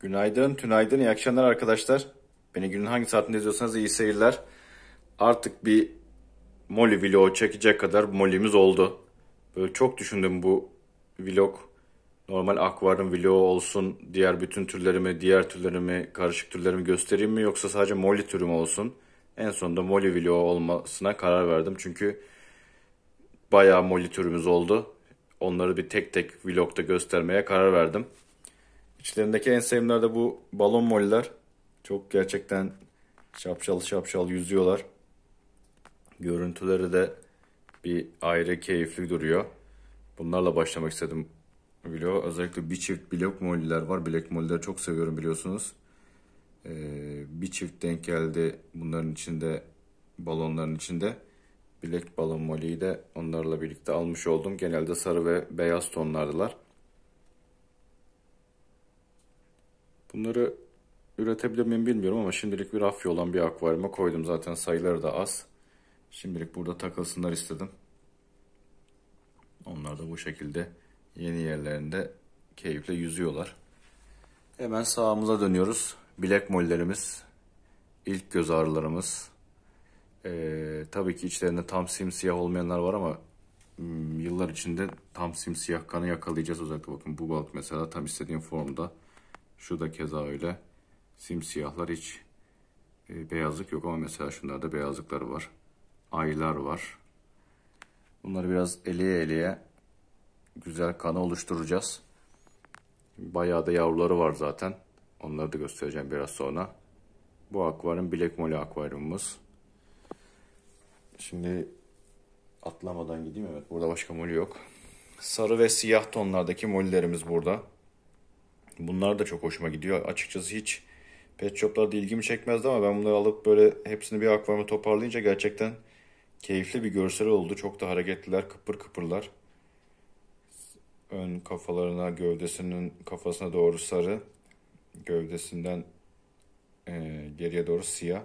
Günaydın, tünaydın, iyi akşamlar arkadaşlar. Beni günün hangi saatinde izliyorsanız iyi seyirler. Artık bir Molly vlog çekecek kadar Molly'miz oldu. Böyle çok düşündüm bu vlog. Normal akvaryum vlogu olsun, diğer bütün türlerimi, diğer türlerimi, karışık türlerimi göstereyim mi yoksa sadece Molly türüm olsun. En sonunda Molly vlogu olmasına karar verdim çünkü bayağı Molly türümüz oldu. Onları bir tek tek vlogda göstermeye karar verdim. İçlerindeki en sevimler de bu balon moller. Çok gerçekten şapşal şapşal yüzüyorlar. Görüntüleri de bir ayrı keyifli duruyor. Bunlarla başlamak istedim bloğa. Özellikle bir çift bilek molliler var. Bilek mollileri çok seviyorum biliyorsunuz. Ee, bir çift denk geldi bunların içinde balonların içinde. Bilek balon moliyi de onlarla birlikte almış oldum. Genelde sarı ve beyaz tonlardılar. Bunları üretebilir miyim bilmiyorum ama şimdilik bir afya olan bir akvaryuma koydum. Zaten sayıları da az. Şimdilik burada takılsınlar istedim. Onlar da bu şekilde yeni yerlerinde keyifle yüzüyorlar. Hemen sağımıza dönüyoruz. Bilek mollerimiz, ilk göz ağrılarımız. Ee, tabii ki içlerinde tam simsiyah olmayanlar var ama hmm, yıllar içinde tam simsiyah kanı yakalayacağız. Özellikle bakın bu balık mesela tam istediğim formda. Şu da keza öyle. Simsiyahlar hiç e, beyazlık yok ama mesela şunlarda beyazlıklar var. Aylar var. Bunları biraz eleye eleye güzel kanı oluşturacağız. Bayağı da yavruları var zaten. Onları da göstereceğim biraz sonra. Bu akvaryum Black molly akvaryumumuz. Şimdi atlamadan gideyim. Evet burada başka mol yok. Sarı ve siyah tonlardaki mollerimiz burada. Bunlar da çok hoşuma gidiyor. Açıkçası hiç pet shoplarda ilgimi çekmezdi ama ben bunları alıp böyle hepsini bir akvaryuma toparlayınca gerçekten keyifli bir görsel oldu. Çok da hareketliler, kıpır kıpırlar. Ön kafalarına, gövdesinin kafasına doğru sarı, gövdesinden e, geriye doğru siyah.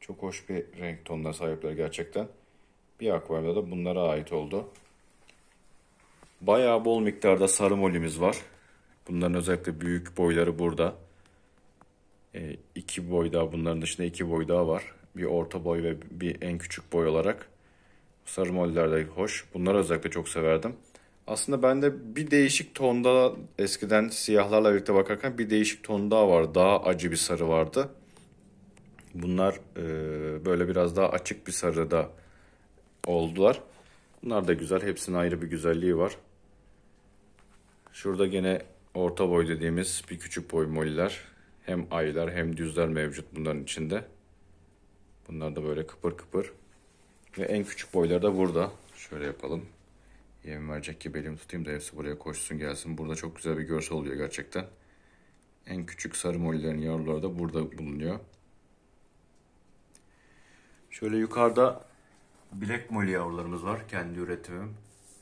Çok hoş bir renk tonuna sahipler gerçekten. Bir akvaryumda da bunlara ait oldu. Bayağı bol miktarda sarı molimiz var. Bunların özellikle büyük boyları burada. E, iki boy daha bunların dışında iki boy daha var. Bir orta boy ve bir en küçük boy olarak. Sarı moliler de hoş. Bunları özellikle çok severdim. Aslında bende bir değişik tonda eskiden siyahlarla birlikte bakarken bir değişik ton daha var. Daha acı bir sarı vardı. Bunlar e, böyle biraz daha açık bir sarıda oldular. Bunlar da güzel. Hepsinin ayrı bir güzelliği var. Şurada gene orta boy dediğimiz bir küçük boy moliler. Hem ayılar hem düzler mevcut bunların içinde. Bunlar da böyle kıpır kıpır. Ve en küçük boylar da burada. Şöyle yapalım. Yem verecek ki elimi tutayım da hepsi buraya koşsun gelsin. Burada çok güzel bir görsel oluyor gerçekten. En küçük sarı molilerin yavruları da burada bulunuyor. Şöyle yukarıda bilek moli yavrularımız var. Kendi üretimim.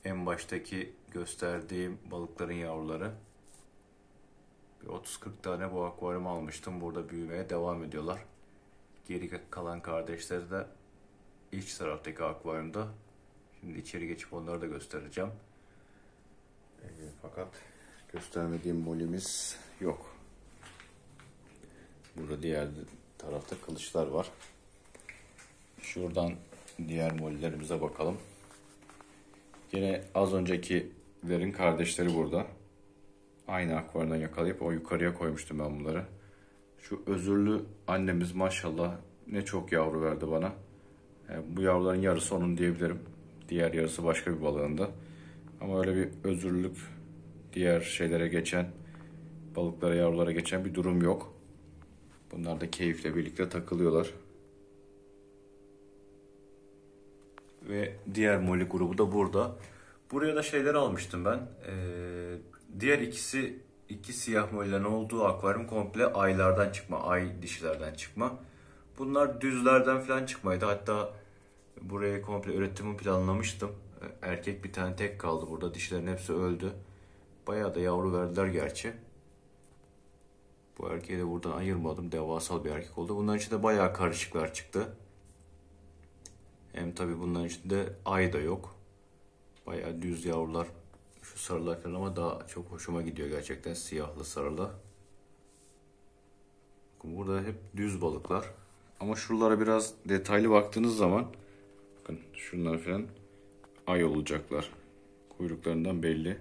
En baştaki gösterdiğim balıkların yavruları. 30-40 tane bu akvaryum almıştım. Burada büyümeye devam ediyorlar. Geri kalan kardeşleri de iç taraftaki akvaryumda. Şimdi içeri geçip onları da göstereceğim. E, fakat göstermediğim molimiz yok. Burada diğer tarafta kılıçlar var. Şuradan diğer mollerimize bakalım. Yine az öncekilerin kardeşleri burada aynı akvaryumdan yakalayıp o yukarıya koymuştum ben bunları. Şu özürlü annemiz maşallah ne çok yavru verdi bana. E, bu yavruların yarısı onun diyebilirim. Diğer yarısı başka bir balığında. Ama öyle bir özürlülük diğer şeylere geçen, balıklara, yavrulara geçen bir durum yok. Bunlar da keyifle birlikte takılıyorlar. Ve diğer moli grubu da burada. Buraya da şeyler almıştım ben. Ee, Diğer ikisi iki siyah molen olduğu akvaryum komple aylardan çıkma, ay dişilerden çıkma. Bunlar düzlerden falan çıkmaydı. Hatta buraya komple üretimi planlamıştım. E, erkek bir tane tek kaldı burada. dişilerin hepsi öldü. Bayağı da yavru verdiler gerçi. Bu erkeği de buradan ayırmadım. Devasal bir erkek oldu. Bunların içinde bayağı karışıklar çıktı. Hem tabi bunların içinde ay da yok. Bayağı düz yavrular şu sarılar sarılarken ama daha çok hoşuma gidiyor gerçekten siyahlı sarılı. Burada hep düz balıklar. Ama şuralara biraz detaylı baktığınız zaman bakın şunlar falan ay olacaklar. Kuyruklarından belli.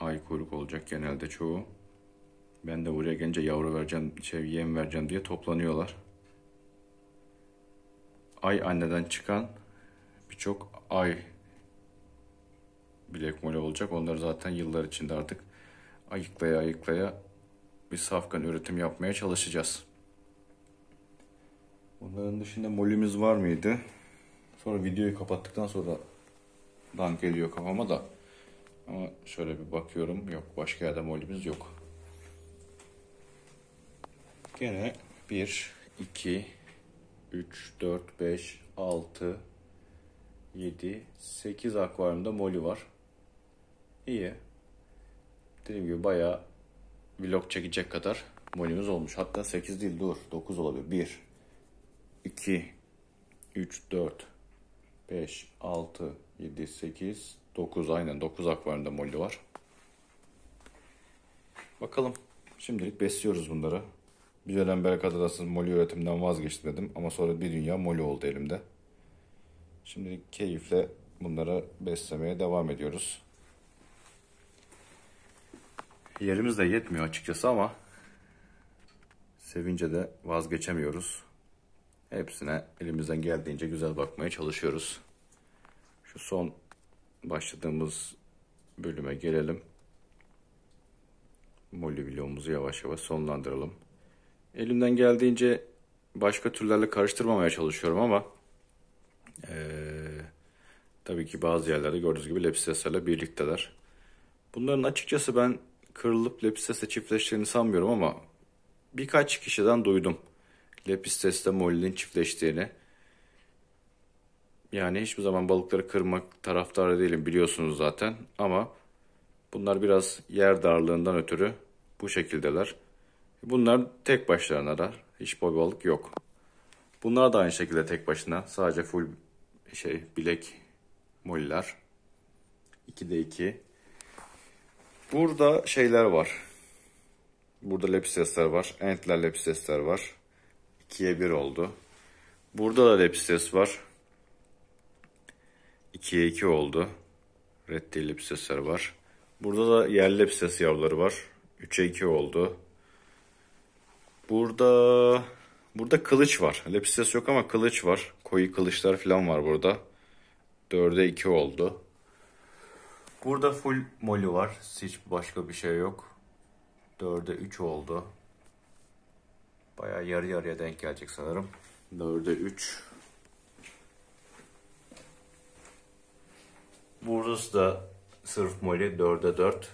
Ay kuyruk olacak genelde çoğu. Ben de buraya gelince yavru vereceğim, şey yem vereceğim diye toplanıyorlar. Ay anneden çıkan birçok ay bilek mole olacak. Onları zaten yıllar içinde artık ayıklaya ayıklaya bir safkan üretim yapmaya çalışacağız. Bunların dışında molümüz var mıydı? Sonra videoyu kapattıktan sonra dank geliyor kafama da. Ama şöyle bir bakıyorum. Yok başka yerde molümüz yok. Gene 1, 2, 3, 4, 5, 6, 7, 8 akvaryumda moli var. İyi Dediğim gibi bayağı vlog çekecek kadar molümüz olmuş. Hatta 8 değil dur 9 olabilir. 1, 2, 3, 4, 5, 6, 7, 8, 9 aynen 9 akvaryumda molü var. Bakalım. Şimdilik besliyoruz bunları. Bir dönem Berkat Adası molü üretimden vazgeçtim ama sonra bir dünya molü oldu elimde. Şimdilik keyifle bunları beslemeye devam ediyoruz. Yerimiz de yetmiyor açıkçası ama sevince de vazgeçemiyoruz. Hepsine elimizden geldiğince güzel bakmaya çalışıyoruz. Şu son başladığımız bölüme gelelim. Molly videomuzu yavaş yavaş sonlandıralım. Elimden geldiğince başka türlerle karıştırmamaya çalışıyorum ama ee, tabii ki bazı yerlerde gördüğünüz gibi lepseslerle birlikteler. Bunların açıkçası ben kırılıp Lepistes'le çiftleştiğini sanmıyorum ama birkaç kişiden duydum. Lepistes'le Molly'nin çiftleştiğini. Yani hiçbir zaman balıkları kırmak taraftarı değilim biliyorsunuz zaten ama bunlar biraz yer darlığından ötürü bu şekildeler. Bunlar tek başlarına başlarınalar. Hiç boy balık yok. Bunlar da aynı şekilde tek başına. Sadece full şey bilek molliler. 2'de 2. Burada şeyler var. Burada lepistesler var. Entler lepistesler var. 2'ye 1 oldu. Burada da lepistes var. 2'ye 2 oldu. Reddi lepistesler var. Burada da yer lepistes yavruları var. 3'e 2 oldu. Burada burada kılıç var. Lepistes yok ama kılıç var. Koyu kılıçlar falan var burada. 4'e 2 oldu. Burada full moli var. Hiç başka bir şey yok. 4'e 3 oldu. Baya yarı yarıya denk gelecek sanırım. 4'e 3. Burası da sırf moli 4'e 4.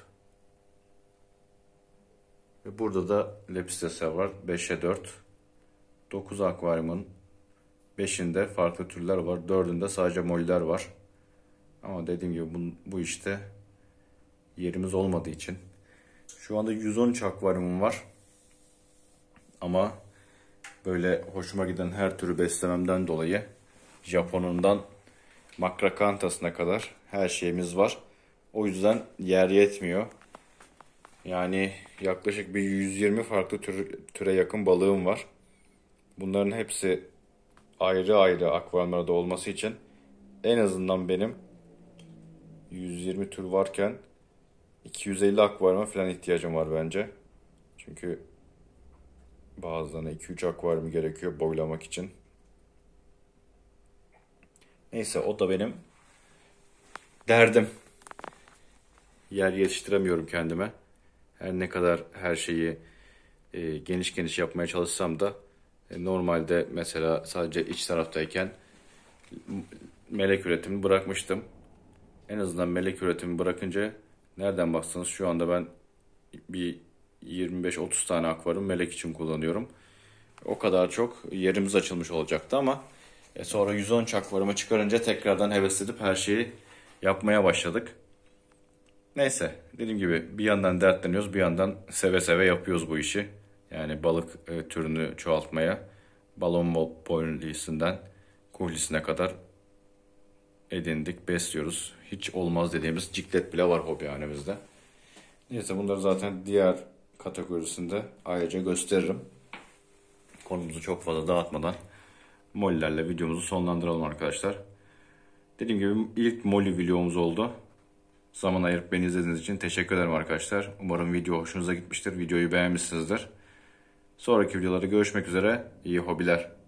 Ve burada da lepistese var 5'e 4. 9 akvaryumun 5'inde farklı türler var. 4'ünde sadece moliler var. Ama dediğim gibi bu, bu işte yerimiz olmadığı için. Şu anda 113 akvaryumum var. Ama böyle hoşuma giden her türü beslememden dolayı Japonundan makrakantasına kadar her şeyimiz var. O yüzden yer yetmiyor. Yani yaklaşık bir 120 farklı tür, türe yakın balığım var. Bunların hepsi ayrı ayrı akvaryumlarda olması için en azından benim 120 tür varken 250 akvaryuma falan ihtiyacım var bence. Çünkü bazılarına 2-3 akvaryum gerekiyor boylamak için. Neyse o da benim derdim. Yer yetiştiremiyorum kendime. Her ne kadar her şeyi e, geniş geniş yapmaya çalışsam da e, normalde mesela sadece iç taraftayken melek üretimini bırakmıştım en azından melek üretimi bırakınca nereden baksanız şu anda ben bir 25-30 tane akvaryum melek için kullanıyorum. O kadar çok yerimiz açılmış olacaktı ama e, sonra 110 akvaryuma çıkarınca tekrardan heves her şeyi yapmaya başladık. Neyse dediğim gibi bir yandan dertleniyoruz bir yandan seve seve yapıyoruz bu işi. Yani balık e, türünü çoğaltmaya balon boylisinden kuhlisine kadar edindik besliyoruz hiç olmaz dediğimiz ciklet bile var hobihanemizde. Neyse bunları zaten diğer kategorisinde ayrıca gösteririm. Konumuzu çok fazla dağıtmadan mollerle videomuzu sonlandıralım arkadaşlar. Dediğim gibi ilk moli videomuz oldu. Zaman ayırıp beni izlediğiniz için teşekkür ederim arkadaşlar. Umarım video hoşunuza gitmiştir. Videoyu beğenmişsinizdir. Sonraki videolarda görüşmek üzere. İyi hobiler.